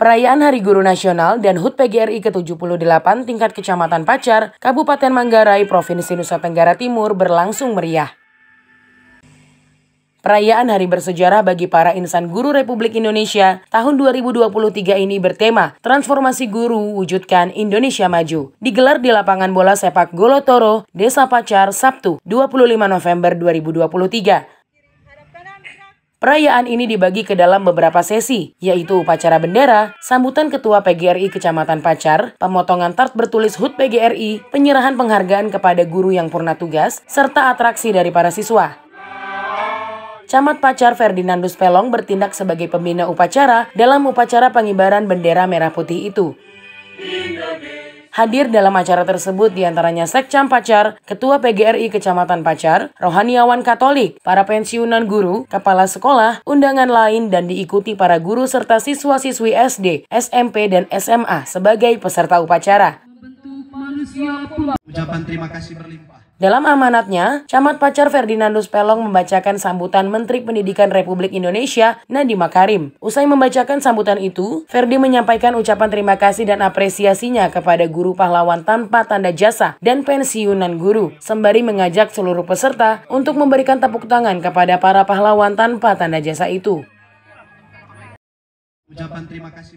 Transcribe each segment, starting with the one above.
Perayaan Hari Guru Nasional dan HUT PGRI ke-78 tingkat Kecamatan Pacar, Kabupaten Manggarai, Provinsi Nusa Tenggara Timur berlangsung meriah. Perayaan Hari Bersejarah bagi para insan guru Republik Indonesia tahun 2023 ini bertema Transformasi Guru Wujudkan Indonesia Maju. Digelar di lapangan bola sepak Golotoro, Desa Pacar, Sabtu, 25 November 2023. Perayaan ini dibagi ke dalam beberapa sesi, yaitu upacara bendera, sambutan Ketua PGRI Kecamatan Pacar, pemotongan tart bertulis HUT PGRI, penyerahan penghargaan kepada guru yang purna tugas, serta atraksi dari para siswa. Camat Pacar Ferdinandus Pelong bertindak sebagai pembina upacara dalam upacara pengibaran bendera merah putih itu. Hadir dalam acara tersebut diantaranya Sekcam Pacar, Ketua PGRI Kecamatan Pacar, rohaniawan Katolik, para pensiunan guru, kepala sekolah, undangan lain dan diikuti para guru serta siswa-siswi SD, SMP dan SMA sebagai peserta upacara. Ucapan terima kasih berlimpah. Dalam amanatnya, Camat Pacar Ferdinandus Pelong membacakan sambutan Menteri Pendidikan Republik Indonesia, Nadiem Makarim. Usai membacakan sambutan itu, Ferdi menyampaikan ucapan terima kasih dan apresiasinya kepada guru pahlawan tanpa tanda jasa dan pensiunan guru, sembari mengajak seluruh peserta untuk memberikan tepuk tangan kepada para pahlawan tanpa tanda jasa itu.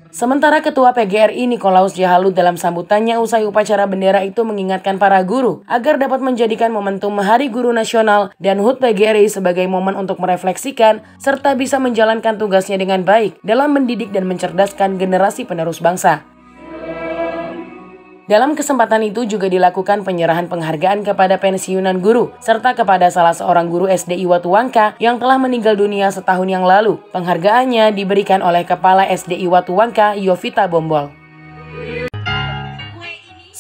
Sementara Ketua PGRI Nikolaus Jahalu dalam sambutannya usai upacara bendera itu mengingatkan para guru agar dapat menjadikan momentum Hari Guru Nasional dan HUT PGRI sebagai momen untuk merefleksikan serta bisa menjalankan tugasnya dengan baik dalam mendidik dan mencerdaskan generasi penerus bangsa. Dalam kesempatan itu juga dilakukan penyerahan penghargaan kepada pensiunan guru, serta kepada salah seorang guru SDI Watuwangka yang telah meninggal dunia setahun yang lalu. Penghargaannya diberikan oleh Kepala SDI Watuwangka, Yovita Bombol.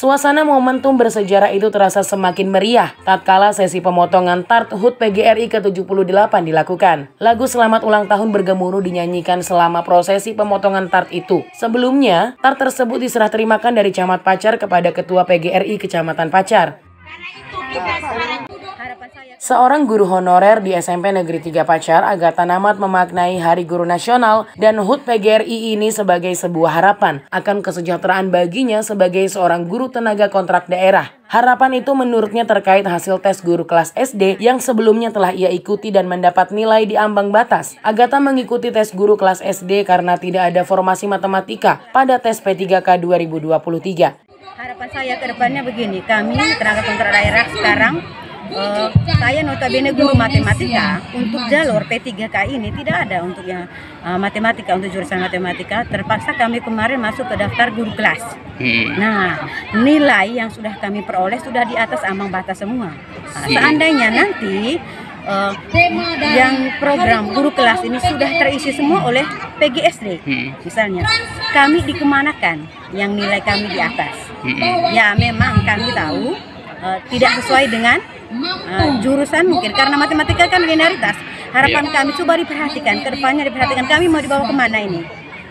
Suasana momentum bersejarah itu terasa semakin meriah tatkala sesi pemotongan Tart HUT PGRI ke-78 dilakukan. Lagu Selamat Ulang Tahun bergemuruh dinyanyikan selama prosesi pemotongan Tart itu. Sebelumnya, Tart tersebut diserah terimakan dari Camat Pacar kepada Ketua PGRI Kecamatan Pacar. Karena itu Seorang guru honorer di SMP Negeri Tiga Pacar, Agatha Namat memaknai Hari Guru Nasional dan HUT PGRI ini sebagai sebuah harapan akan kesejahteraan baginya sebagai seorang guru tenaga kontrak daerah. Harapan itu menurutnya terkait hasil tes guru kelas SD yang sebelumnya telah ia ikuti dan mendapat nilai di ambang batas. Agatha mengikuti tes guru kelas SD karena tidak ada formasi matematika pada tes P3K 2023. Harapan saya ke depannya begini, kami tenaga kontrak daerah sekarang uh, saya notabene guru matematika ya. untuk jalur P3K ini tidak ada untuk yang uh, eh, matematika untuk jurusan matematika terpaksa kami kemarin masuk ke daftar guru kelas. Hmm. Nah, nilai yang sudah kami peroleh sudah di atas ambang batas semua. Nah, hmm. seandainya nanti uh, yang program guru kelas ini sudah terisi semua oleh PGSD hmm. misalnya kami dikemanakan yang nilai kami di atas ya memang kami tahu Eh, tidak sesuai dengan uh, jurusan mungkin karena matematika kan linearitas harapan iya. kami coba diperhatikan kedepannya diperhatikan kami mau dibawa kemana ini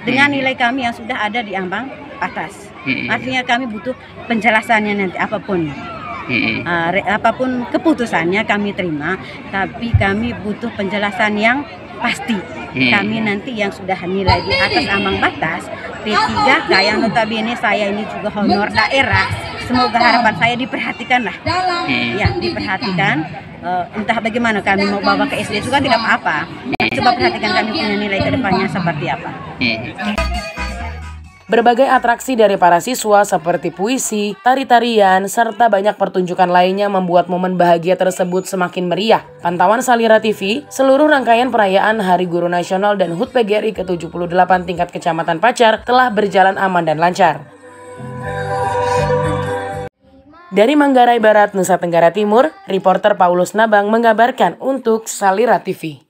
dengan hmm. nilai kami yang sudah ada di ambang atas hmm. artinya kami butuh penjelasannya nanti apapun uh, re, apapun keputusannya kami terima, tapi kami butuh penjelasan yang pasti. Kami nanti yang sudah nilai di atas ambang batas P3K yang notabene saya ini juga honor daerah semoga harapan saya diperhatikan lah ya diperhatikan uh, entah bagaimana kami mau bawa ke SD juga tidak apa-apa coba perhatikan kami punya nilai kedepannya seperti apa Berbagai atraksi dari para siswa seperti puisi, tari-tarian, serta banyak pertunjukan lainnya membuat momen bahagia tersebut semakin meriah. Pantauan Salira TV, seluruh rangkaian perayaan Hari Guru Nasional dan HUT PGRI ke-78 tingkat Kecamatan Pacar telah berjalan aman dan lancar. Dari Manggarai Barat, Nusa Tenggara Timur, reporter Paulus Nabang mengabarkan untuk Salira TV.